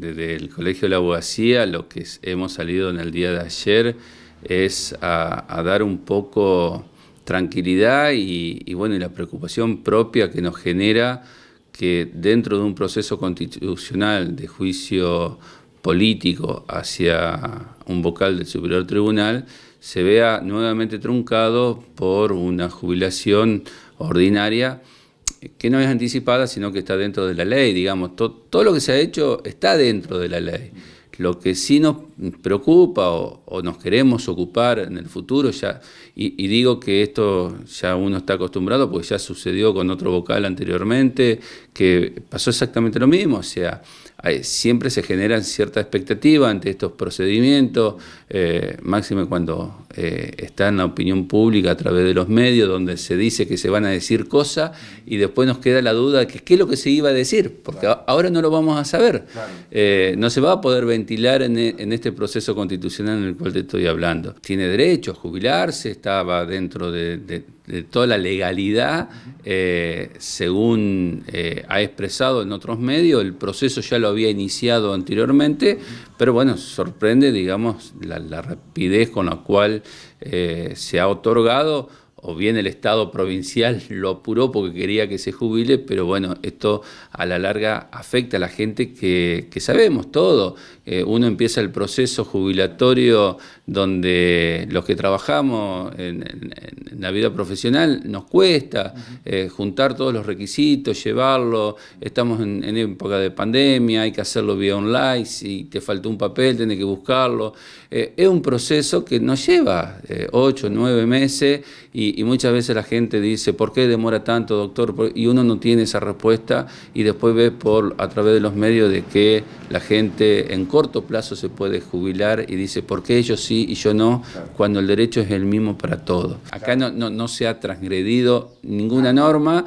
desde el Colegio de la Abogacía lo que hemos salido en el día de ayer es a, dar un poco tranquilidad y, bueno y la preocupación propia que nos genera que dentro de un proceso constitucional de juicio político hacia un vocal del superior tribunal se vea nuevamente truncado por una jubilación ordinaria que no es anticipada, sino que está dentro de la ley, digamos, todo lo que se ha hecho está dentro de la ley. Lo que sí nos preocupa o, nos queremos ocupar en el futuro, ya, y, y, digo que esto ya uno está acostumbrado porque ya sucedió con otro vocal anteriormente, que pasó exactamente lo mismo, o sea, siempre se generan cierta expectativa ante estos procedimientos, eh, máximo cuando eh, está en la opinión pública a través de los medios, donde se dice que se van a decir cosas y después nos queda la duda de que, qué es lo que se iba a decir, porque ahora no lo vamos a saber. Eh, no se va a poder ventilar e, en, este proceso constitucional en el cual te estoy hablando. Tiene derecho a jubilarse, estaba dentro de de toda la legalidad, eh, según eh, ha expresado en otros medios, el proceso ya lo había iniciado anteriormente, pero bueno, sorprende, digamos, la, rapidez con la cual eh, se ha otorgado o bien el Estado provincial lo apuró porque quería que se jubile, pero bueno, esto a la larga afecta a la gente que, sabemos todo. Eh, uno empieza el proceso jubilatorio donde los que trabajamos en, la vida profesional nos cuesta eh, juntar todos los requisitos, llevarlo, estamos en, época de pandemia, hay que hacerlo vía online, si te faltó un papel tenés que buscarlo. Eh, es un proceso que nos lleva ocho nueve meses y y, muchas veces la gente dice, ¿por qué demora tanto, doctor? Y uno no tiene esa respuesta y después ve por, a través de los medios de que la gente en corto plazo se puede jubilar y dice, ¿por qué ellos sí y yo no? Cuando el derecho es el mismo para todos. Acá no, no, no se ha transgredido ninguna norma.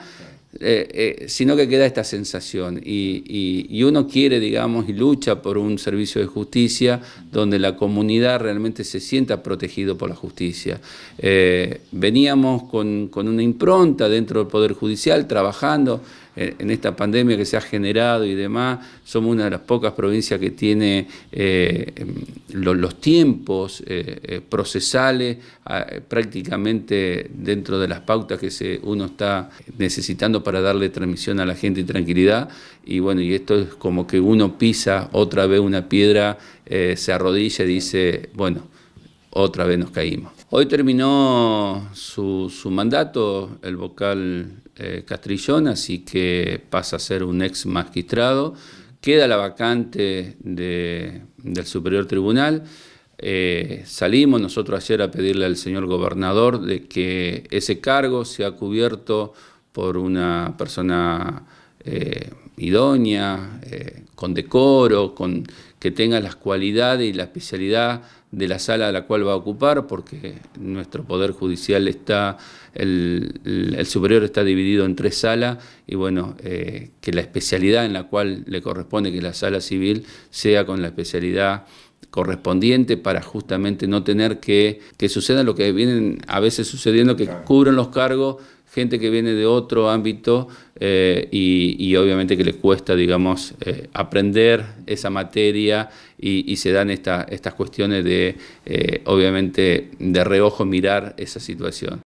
Eh, eh, sino que queda esta sensación y, uno quiere, digamos, y lucha por un servicio de justicia donde la comunidad realmente se sienta protegido por la justicia. Eh, veníamos con, con una impronta dentro del Poder Judicial trabajando en esta pandemia que se ha generado y demás, somos una de las pocas provincias que tiene eh, em, los, tiempos eh, eh, procesales prácticamente dentro de las pautas que se, uno está necesitando para darle transmisión a la gente y tranquilidad. Y bueno, y esto es como que uno pisa otra vez una piedra, se arrodilla y dice, bueno, otra vez nos caímos. Hoy terminó su, mandato el vocal eh, Castrillón, así que pasa a ser un ex magistrado. Queda la vacante del Superior Tribunal. Eh, salimos nosotros ayer a pedirle al señor gobernador de que ese cargo sea cubierto por una persona eh, idónea, eh, con decoro, con que tenga las cualidades y la especialidad de la sala a la cual va a ocupar, porque nuestro Poder Judicial está, el, superior está dividido en tres salas, y bueno, eh, que la especialidad en la cual le corresponde, que la sala civil, sea con la especialidad correspondiente para justamente no tener que, que suceda lo que vienen a veces sucediendo, que cubren los cargos gente que viene de otro ámbito eh, y, obviamente que les cuesta, digamos, eh, aprender esa materia y, se dan estas cuestiones de, eh, obviamente, de reojo mirar esa situación.